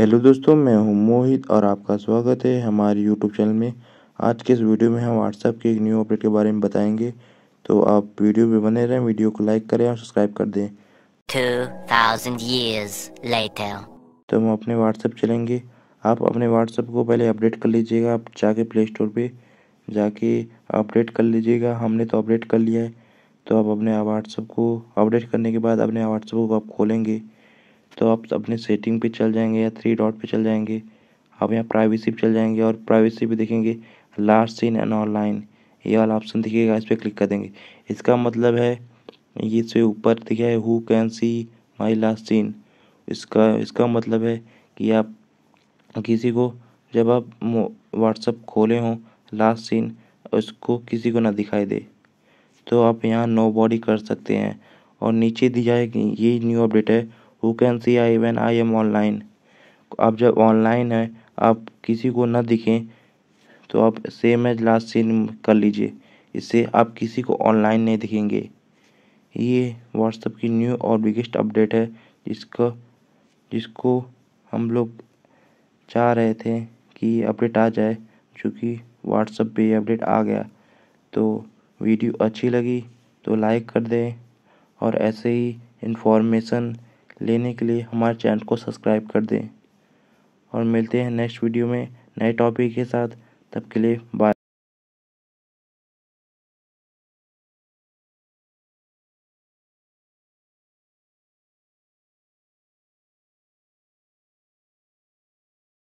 hello दोस्तों मैं हूं मोहित और आपका स्वागत है हमारे यूट्यूब चैनल में आज के इस वीडियो में हम व्हाट्सएप के एक न्यू अपडेट के बारे में बताएंगे तो आप वीडियो भी बने रहें वीडियो को लाइक करें और सब्सक्राइब कर दें years later तो हम अपने व्हाट्सएप चलेंगे आप अपने व्हाट्सएप को पहले अपडेट कर लीजिएगा आप जाके प्ले स्टोर पर जाके अपडेट कर लीजिएगा हमने तो अपडेट कर लिया है तो आप अपने व्हाट्सएप को अपडेट करने के बाद अपने व्हाट्सएप को आप खोलेंगे तो आप अपने सेटिंग पे चल जाएंगे या थ्री डॉट पे चल जाएंगे आप यहाँ प्राइवेसी पे चल जाएंगे और प्राइवेसी पे देखेंगे लास्ट सीन एंड ऑनलाइन ये वाला ऑप्शन दिखेगा इस पर क्लिक कर देंगे इसका मतलब है ये से ऊपर दिखा है who can see my last seen इसका इसका मतलब है कि आप किसी को जब आप व्हाट्सअप खोले हों लास्ट सीन उसको किसी को ना दिखाई दे तो आप यहाँ नो बॉडी कर सकते हैं और नीचे दी जाएगी ये न्यू अपडेट है who can see I when I am online आप जब ऑनलाइन हैं आप किसी को ना दिखें तो आप सेम एज लास्ट सीन कर लीजिए इससे आप किसी को ऑनलाइन नहीं दिखेंगे ये व्हाट्सएप की न्यू और बिगेस्ट अपडेट है जिसका जिसको हम लोग चाह रहे थे कि अपडेट आ जाए चूँकि व्हाट्सएप पे अपडेट आ गया तो वीडियो अच्छी लगी तो लाइक कर दें और ऐसे ही इन्फॉर्मेशन लेने के लिए हमारे चैनल को सब्सक्राइब कर दें और मिलते हैं नेक्स्ट वीडियो में नए टॉपिक के साथ तब के लिए बाय